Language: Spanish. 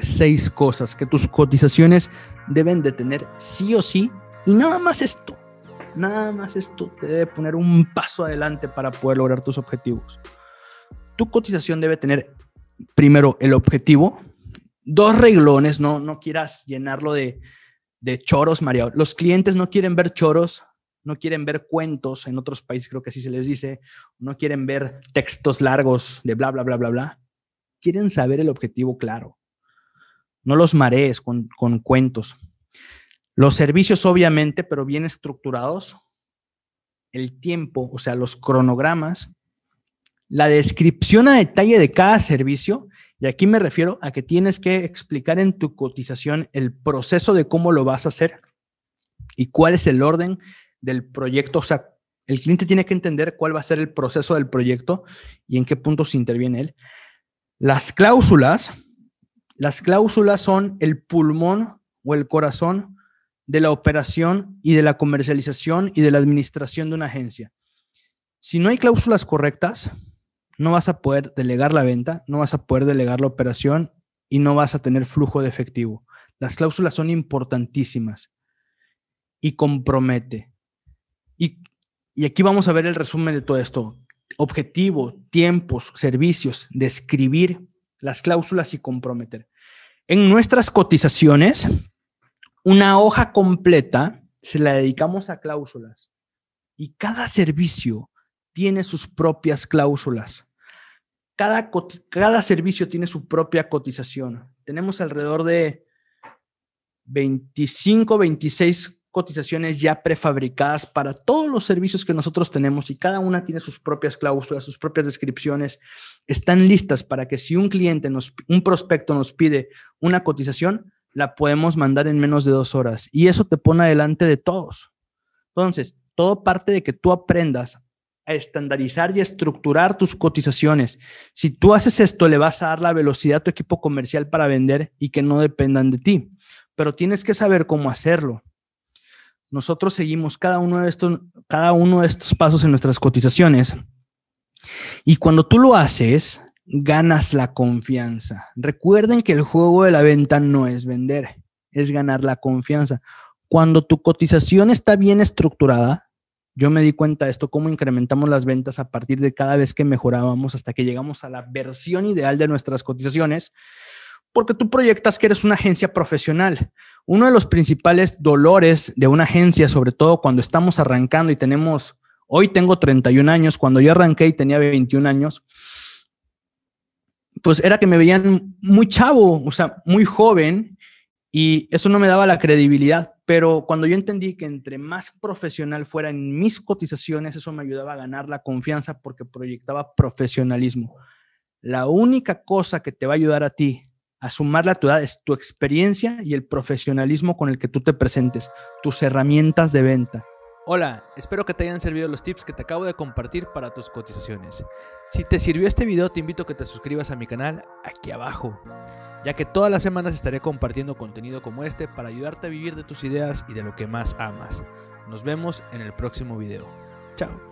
seis cosas que tus cotizaciones deben de tener sí o sí. Y nada más esto, nada más esto te debe poner un paso adelante para poder lograr tus objetivos. Tu cotización debe tener primero el objetivo, dos reglones, no, no quieras llenarlo de, de choros, María. Los clientes no quieren ver choros, no quieren ver cuentos, en otros países creo que así se les dice, no quieren ver textos largos de bla, bla, bla, bla, bla. Quieren saber el objetivo claro no los marees con, cuentos. Los servicios, obviamente, pero bien estructurados. El tiempo, o sea, los cronogramas. La descripción a detalle de cada servicio. Y aquí me refiero a que tienes que explicar en tu cotización el proceso de cómo lo vas a hacer y cuál es el orden del proyecto. O sea, el cliente tiene que entender cuál va a ser el proceso del proyecto y en qué puntos interviene él. Las cláusulas, las cláusulas son el pulmón o el corazón de la operación y de la comercialización y de la administración de una agencia. Si no hay cláusulas correctas, no vas a poder delegar la venta, no vas a poder delegar la operación y no vas a tener flujo de efectivo. Las cláusulas son importantísimas y compromete. Y, aquí vamos a ver el resumen de todo esto. Objetivo, tiempos, servicios, describir las cláusulas y comprometer. En nuestras cotizaciones, una hoja completa se la dedicamos a cláusulas y cada servicio tiene sus propias cláusulas. Cada, cada servicio tiene su propia cotización. Tenemos alrededor de 25, 26 cotizaciones ya prefabricadas para todos los servicios que nosotros tenemos y cada una tiene sus propias cláusulas, sus propias descripciones, están listas para que si un cliente, nos, un prospecto nos pide una cotización, la podemos mandar en menos de dos horas y eso te pone adelante de todos. Entonces, todo parte de que tú aprendas a estandarizar y a estructurar tus cotizaciones. Si tú haces esto, le vas a dar la velocidad a tu equipo comercial para vender y que no dependan de ti, pero tienes que saber cómo hacerlo nosotros seguimos cada uno de estos, cada uno de estos pasos en nuestras cotizaciones. Y cuando tú lo haces, ganas la confianza. Recuerden que el juego de la venta no es vender, es ganar la confianza. Cuando tu cotización está bien estructurada, yo me di cuenta de esto, cómo incrementamos las ventas a partir de cada vez que mejorábamos hasta que llegamos a la versión ideal de nuestras cotizaciones, porque tú proyectas que eres una agencia profesional, uno de los principales dolores de una agencia, sobre todo cuando estamos arrancando y tenemos, hoy tengo 31 años, cuando yo arranqué y tenía 21 años, pues era que me veían muy chavo, o sea, muy joven, y eso no me daba la credibilidad, pero cuando yo entendí que entre más profesional fuera en mis cotizaciones, eso me ayudaba a ganar la confianza porque proyectaba profesionalismo. La única cosa que te va a ayudar a ti a sumar la tu edad es tu experiencia y el profesionalismo con el que tú te presentes, tus herramientas de venta. Hola, espero que te hayan servido los tips que te acabo de compartir para tus cotizaciones. Si te sirvió este video, te invito a que te suscribas a mi canal aquí abajo, ya que todas las semanas estaré compartiendo contenido como este para ayudarte a vivir de tus ideas y de lo que más amas. Nos vemos en el próximo video. Chao.